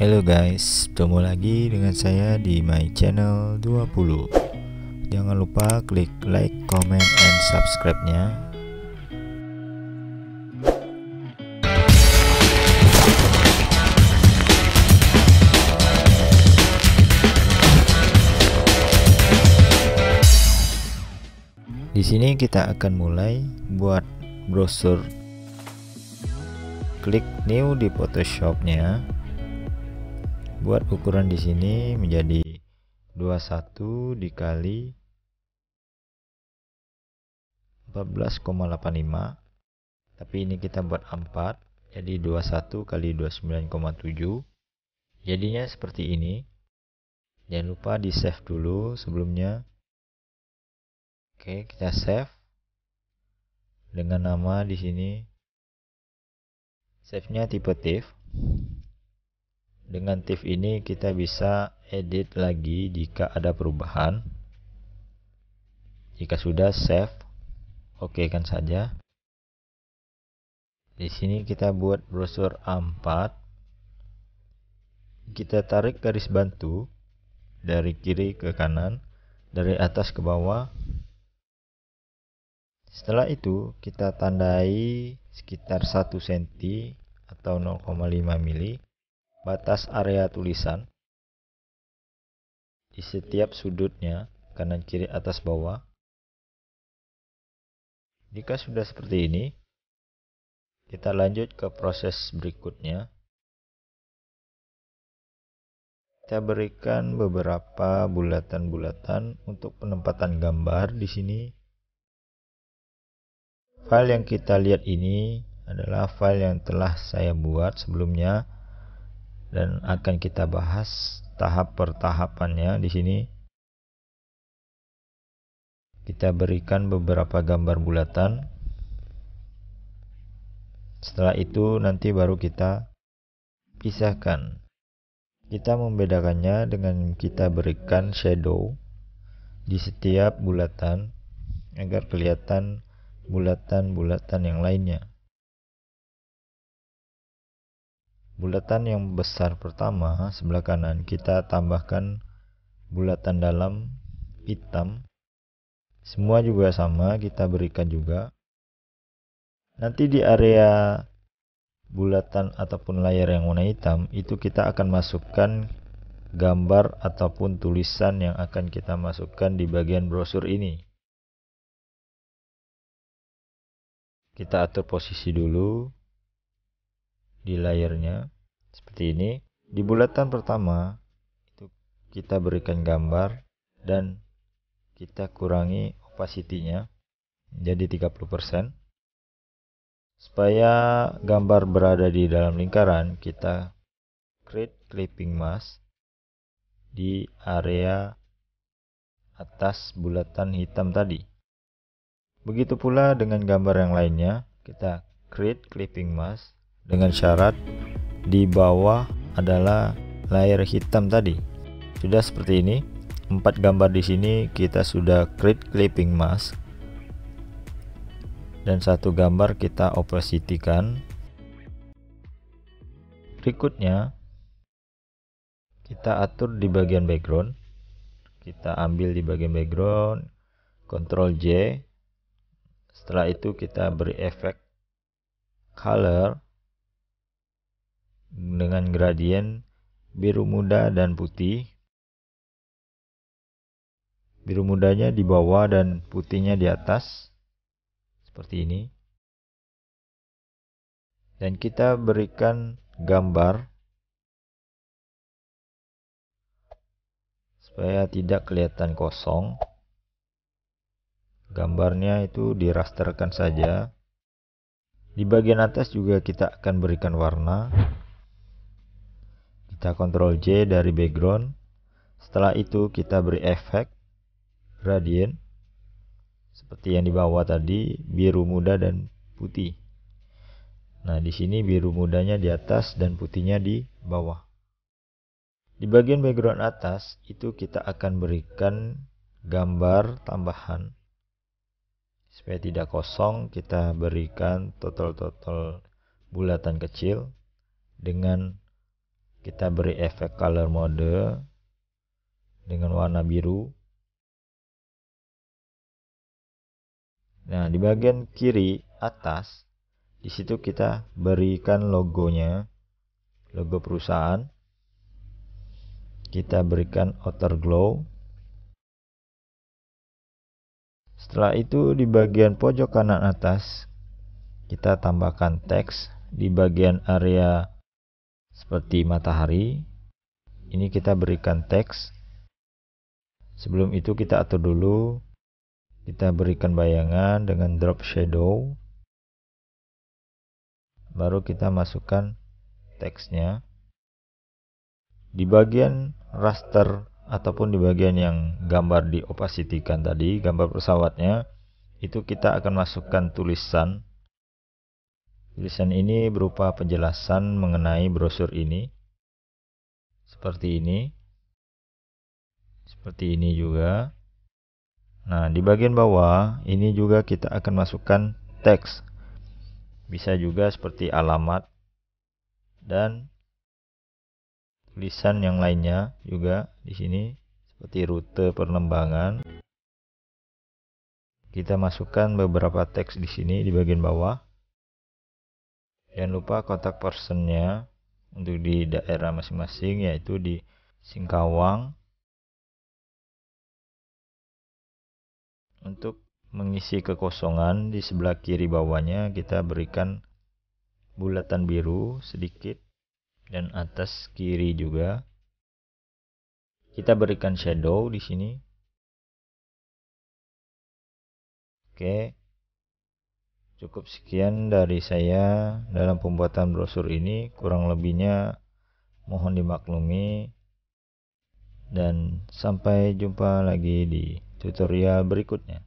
Halo guys, ketemu lagi dengan saya di my channel 20 Jangan lupa klik like, comment, and subscribe-nya Di sini kita akan mulai buat browser. Klik new di Photoshop-nya buat ukuran di sini menjadi 21 dikali 14,85 tapi ini kita buat 4 jadi 21 kali 29,7 jadinya seperti ini jangan lupa di save dulu sebelumnya oke kita save dengan nama di sini save nya tipe TIFF dengan tif ini kita bisa edit lagi jika ada perubahan. Jika sudah save, oke kan saja. Di sini kita buat brosur A4. Kita tarik garis bantu dari kiri ke kanan, dari atas ke bawah. Setelah itu kita tandai sekitar 1 cm atau 0,5 mili batas area tulisan di setiap sudutnya kanan kiri atas bawah jika sudah seperti ini kita lanjut ke proses berikutnya kita berikan beberapa bulatan-bulatan untuk penempatan gambar di sini file yang kita lihat ini adalah file yang telah saya buat sebelumnya dan akan kita bahas tahap per tahapannya di sini. Kita berikan beberapa gambar bulatan. Setelah itu nanti baru kita pisahkan. Kita membedakannya dengan kita berikan shadow di setiap bulatan agar kelihatan bulatan-bulatan yang lainnya. Bulatan yang besar pertama sebelah kanan kita tambahkan bulatan dalam hitam. Semua juga sama, kita berikan juga. Nanti di area bulatan ataupun layar yang warna hitam itu kita akan masukkan gambar ataupun tulisan yang akan kita masukkan di bagian brosur ini. Kita atur posisi dulu di layarnya seperti ini di bulatan pertama itu kita berikan gambar dan kita kurangi opacity-nya jadi 30% supaya gambar berada di dalam lingkaran kita create clipping mask di area atas bulatan hitam tadi begitu pula dengan gambar yang lainnya kita create clipping mask dengan syarat di bawah adalah layar hitam tadi. Sudah seperti ini. Empat gambar di sini kita sudah create clipping mask dan satu gambar kita opacity-kan. Berikutnya kita atur di bagian background. Kita ambil di bagian background, Ctrl J. Setelah itu kita beri efek color dengan gradien biru muda dan putih. Biru mudanya di bawah dan putihnya di atas. Seperti ini. Dan kita berikan gambar supaya tidak kelihatan kosong. Gambarnya itu dirasterkan saja. Di bagian atas juga kita akan berikan warna. Kita kontrol J dari background. Setelah itu kita beri efek gradient seperti yang di bawah tadi biru muda dan putih. Nah, di sini biru mudanya di atas dan putihnya di bawah. Di bagian background atas itu kita akan berikan gambar tambahan. Supaya tidak kosong, kita berikan total-total bulatan kecil dengan kita beri efek color mode dengan warna biru nah di bagian kiri atas di situ kita berikan logonya logo perusahaan kita berikan outer glow setelah itu di bagian pojok kanan atas kita tambahkan teks di bagian area seperti matahari. Ini kita berikan teks. Sebelum itu kita atur dulu. Kita berikan bayangan dengan drop shadow. Baru kita masukkan teksnya. Di bagian raster ataupun di bagian yang gambar di opacity kan tadi, gambar pesawatnya, itu kita akan masukkan tulisan Tulisan ini berupa penjelasan mengenai brosur ini. Seperti ini. Seperti ini juga. Nah, di bagian bawah ini juga kita akan masukkan teks. Bisa juga seperti alamat dan tulisan yang lainnya juga di sini seperti rute penerbangan. Kita masukkan beberapa teks di sini di bagian bawah jangan lupa kontak personnya untuk di daerah masing-masing yaitu di Singkawang untuk mengisi kekosongan di sebelah kiri bawahnya kita berikan bulatan biru sedikit dan atas kiri juga kita berikan shadow di sini oke Cukup sekian dari saya dalam pembuatan brosur ini, kurang lebihnya mohon dimaklumi. Dan sampai jumpa lagi di tutorial berikutnya.